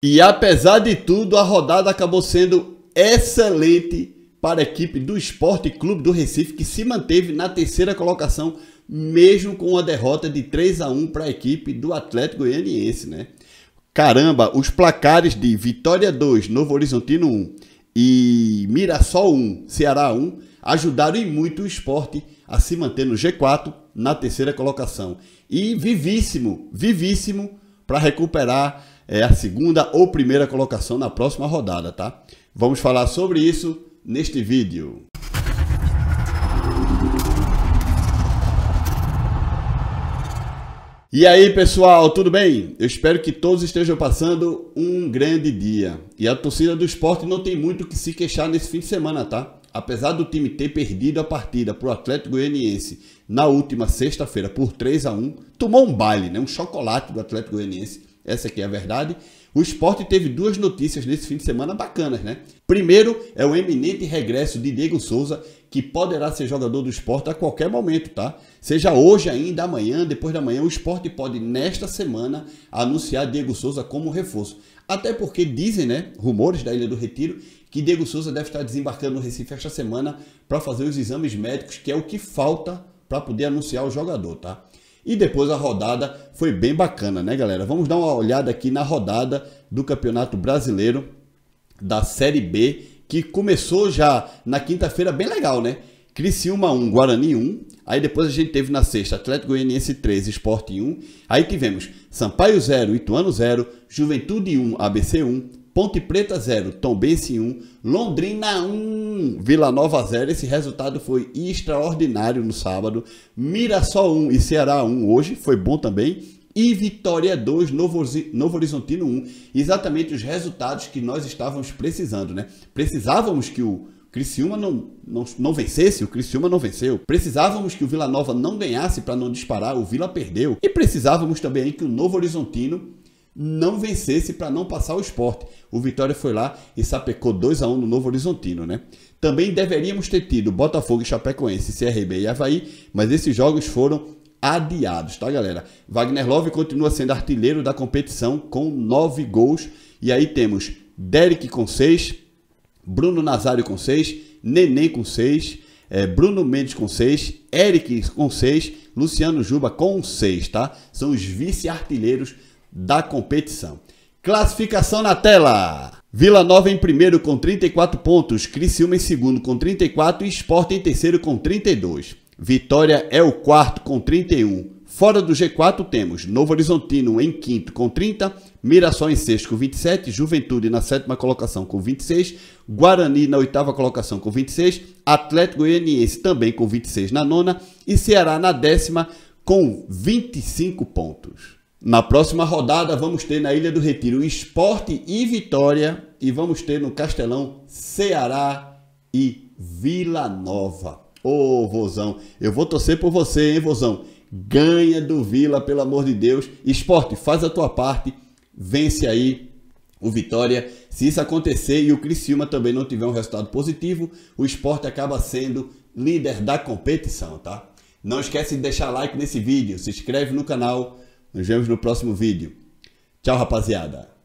E apesar de tudo, a rodada acabou sendo excelente para a equipe do Esporte Clube do Recife, que se manteve na terceira colocação, mesmo com a derrota de 3 a 1 para a equipe do Atlético Goianiense, né? Caramba, os placares de Vitória 2, Novo Horizontino 1 e Mirassol 1, Ceará 1, ajudaram e muito o esporte a se manter no G4 na terceira colocação. E vivíssimo, vivíssimo para recuperar é, a segunda ou primeira colocação na próxima rodada, tá? Vamos falar sobre isso neste vídeo. E aí, pessoal, tudo bem? Eu espero que todos estejam passando um grande dia. E a torcida do esporte não tem muito que se queixar nesse fim de semana, tá? Apesar do time ter perdido a partida para o Atlético Goianiense na última sexta-feira por 3 a 1 tomou um baile, né? um chocolate do Atlético Goianiense essa aqui é a verdade. O esporte teve duas notícias nesse fim de semana bacanas, né? Primeiro é o eminente regresso de Diego Souza, que poderá ser jogador do esporte a qualquer momento, tá? Seja hoje ainda, amanhã, depois da manhã, o esporte pode, nesta semana, anunciar Diego Souza como reforço. Até porque dizem, né, rumores da Ilha do Retiro, que Diego Souza deve estar desembarcando no Recife esta semana para fazer os exames médicos, que é o que falta para poder anunciar o jogador, tá? E depois a rodada foi bem bacana, né, galera? Vamos dar uma olhada aqui na rodada do Campeonato Brasileiro da Série B, que começou já na quinta-feira bem legal, né? Criciúma 1, Guarani 1. Aí depois a gente teve na sexta Atlético Goianiense 3, Sport 1. Aí tivemos Sampaio 0, Ituano 0, Juventude 1, ABC 1, Ponte Preta 0, Tombense 1, um, Londrina 1, um, Vila Nova 0. Esse resultado foi extraordinário no sábado. Mirassol 1 um, e Ceará 1 hoje, foi bom também. E Vitória 2, Novo, Novo Horizontino 1. Exatamente os resultados que nós estávamos precisando, né? Precisávamos que o Criciúma não, não, não vencesse, o Criciúma não venceu. Precisávamos que o Vila Nova não ganhasse para não disparar, o Vila perdeu. E precisávamos também que o Novo Horizontino não vencesse para não passar o esporte. O Vitória foi lá e sapecou 2 a 1 no Novo Horizontino, né? Também deveríamos ter tido Botafogo e Chapecoense, CRB e Havaí, mas esses jogos foram adiados, tá galera? Wagner Love continua sendo artilheiro da competição com 9 gols. E aí temos Derek com 6, Bruno Nazário com 6, Neném com 6, é, eh, Bruno Mendes com 6, Eric com 6, Luciano Juba com 6, tá? São os vice-artilheiros da competição. Classificação na tela. Vila Nova em primeiro com 34 pontos, Criciúma em segundo com 34 e Sport em terceiro com 32. Vitória é o quarto com 31. Fora do G4 temos Novo Horizontino em quinto com 30, Mirassol em sexto com 27, Juventude na sétima colocação com 26, Guarani na oitava colocação com 26, Atlético Goianiense também com 26 na nona e Ceará na décima com 25 pontos. Na próxima rodada, vamos ter na Ilha do Retiro Esporte e Vitória. E vamos ter no Castelão Ceará e Vila Nova. Ô, oh, Vozão, eu vou torcer por você, hein, Vozão? Ganha do Vila, pelo amor de Deus. Esporte, faz a tua parte. Vence aí o Vitória. Se isso acontecer e o Criciúma também não tiver um resultado positivo, o esporte acaba sendo líder da competição, tá? Não esquece de deixar like nesse vídeo, se inscreve no canal nos vemos no próximo vídeo. Tchau, rapaziada!